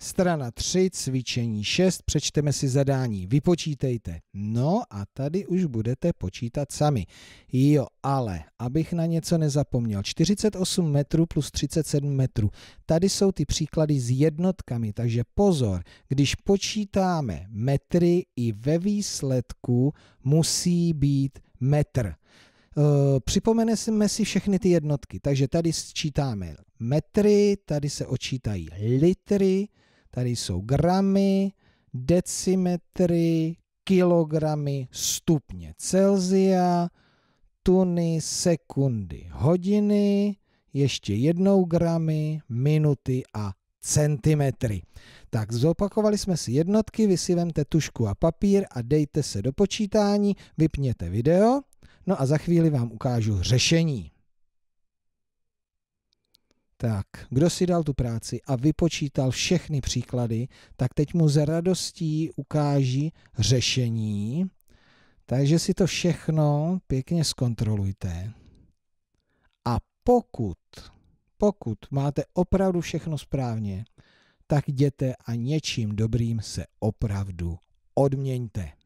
Strana 3, cvičení 6, přečteme si zadání, vypočítejte. No a tady už budete počítat sami. Jo, ale, abych na něco nezapomněl, 48 metrů plus 37 metrů. Tady jsou ty příklady s jednotkami, takže pozor, když počítáme metry, i ve výsledku musí být metr. Eh, připomeneme si všechny ty jednotky. Takže tady sčítáme metry, tady se očítají litry, Tady jsou gramy, decimetry, kilogramy, stupně Celzia, tuny, sekundy, hodiny, ještě jednou gramy, minuty a centimetry. Tak zopakovali jsme si jednotky, vy si vemte tušku a papír a dejte se do počítání, vypněte video, no a za chvíli vám ukážu řešení. Tak, kdo si dal tu práci a vypočítal všechny příklady, tak teď mu s radostí ukáží řešení. Takže si to všechno pěkně zkontrolujte. A pokud, pokud máte opravdu všechno správně, tak jděte a něčím dobrým se opravdu odměňte.